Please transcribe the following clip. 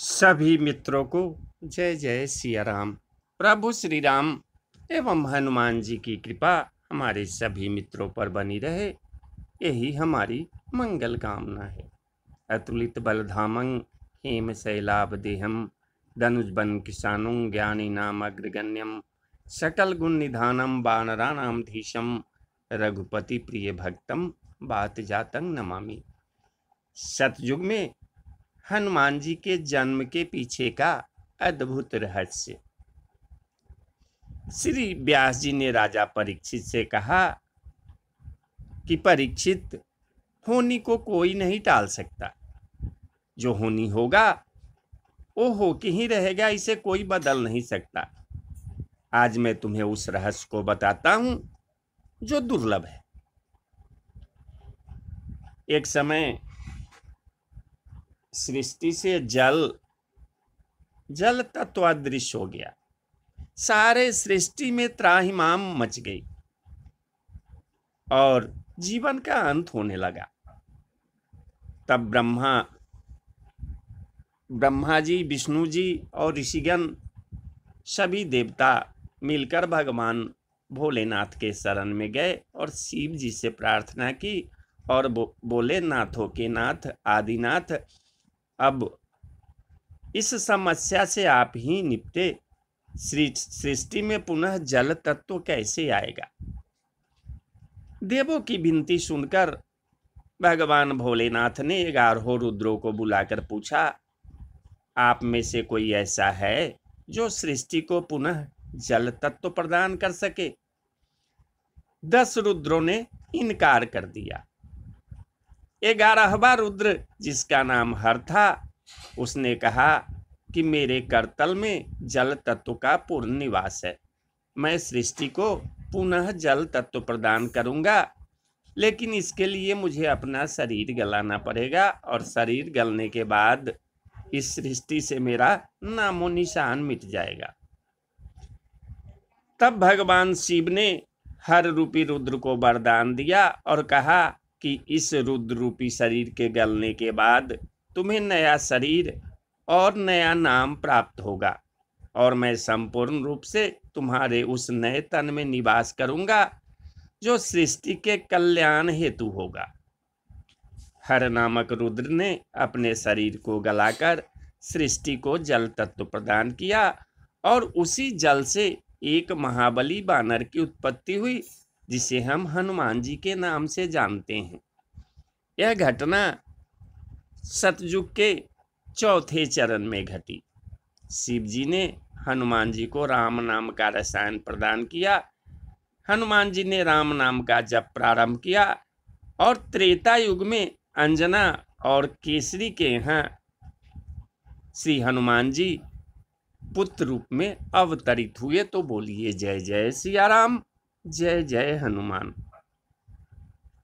सभी मित्रों को जय जय सिया राम प्रभु श्री राम एवं हनुमान जी की कृपा हमारे सभी मित्रों पर बनी रहे यही हमारी मंगल कामना है अतुलित बलधामंग हेम शैलाभ देहम धनुज बन किसानुं ज्ञानी नाम अग्रगण्यम सकल गुण निधानम वानराणाम धीशम रघुपति प्रिय भक्तम बात जातंग नमामि सतयुग में हनुमान जी के जन्म के पीछे का अद्भुत रहस्य श्री व्यास जी ने राजा परीक्षित से कहा कि परीक्षित होनी को कोई नहीं टाल सकता जो होनी होगा वो होके ही रहेगा इसे कोई बदल नहीं सकता आज मैं तुम्हें उस रहस्य को बताता हूं जो दुर्लभ है एक समय सृष्टि से जल जल तत्व अदृश्य हो गया सारे सृष्टि में त्राहिमाम मच गई और जीवन का अंत होने लगा तब ब्रह्मा ब्रह्मा जी विष्णु जी और ऋषिगण सभी देवता मिलकर भगवान भोलेनाथ के शरण में गए और शिव जी से प्रार्थना की और बो, बोले नाथों के नाथ आदिनाथ अब इस समस्या से आप ही निपटे सृष्टि में पुनः जल तत्व कैसे आएगा देवों की विनती सुनकर भगवान भोलेनाथ ने ग्यारहों रुद्रों को बुलाकर पूछा आप में से कोई ऐसा है जो सृष्टि को पुनः जल तत्व प्रदान कर सके दस रुद्रों ने इनकार कर दिया ग्यारहवा रुद्र जिसका नाम हर था उसने कहा कि मेरे करतल में जल तत्व का पूर्ण निवास है मैं सृष्टि को पुनः जल तत्व प्रदान करूंगा लेकिन इसके लिए मुझे अपना शरीर गलाना पड़ेगा और शरीर गलने के बाद इस सृष्टि से मेरा नामो निशान मिट जाएगा तब भगवान शिव ने हर रूपी रुद्र को वरदान दिया और कहा कि इस रुद्र रूपी शरीर के गलने के बाद तुम्हें नया शरीर और नया नाम प्राप्त होगा और मैं संपूर्ण रूप से तुम्हारे उस नए तन में निवास करूंगा जो सृष्टि के कल्याण हेतु होगा हर नामक रुद्र ने अपने शरीर को गलाकर सृष्टि को जल तत्व प्रदान किया और उसी जल से एक महाबली बानर की उत्पत्ति हुई जिसे हम हनुमान जी के नाम से जानते हैं यह घटना सतयुग के चौथे चरण में घटी शिव जी ने हनुमान जी को राम नाम का रसायन प्रदान किया हनुमान जी ने राम नाम का जप प्रारंभ किया और त्रेता युग में अंजना और केसरी के यहाँ श्री हनुमान जी पुत्र रूप में अवतरित हुए तो बोलिए जय जय सियाराम जय जय हनुमान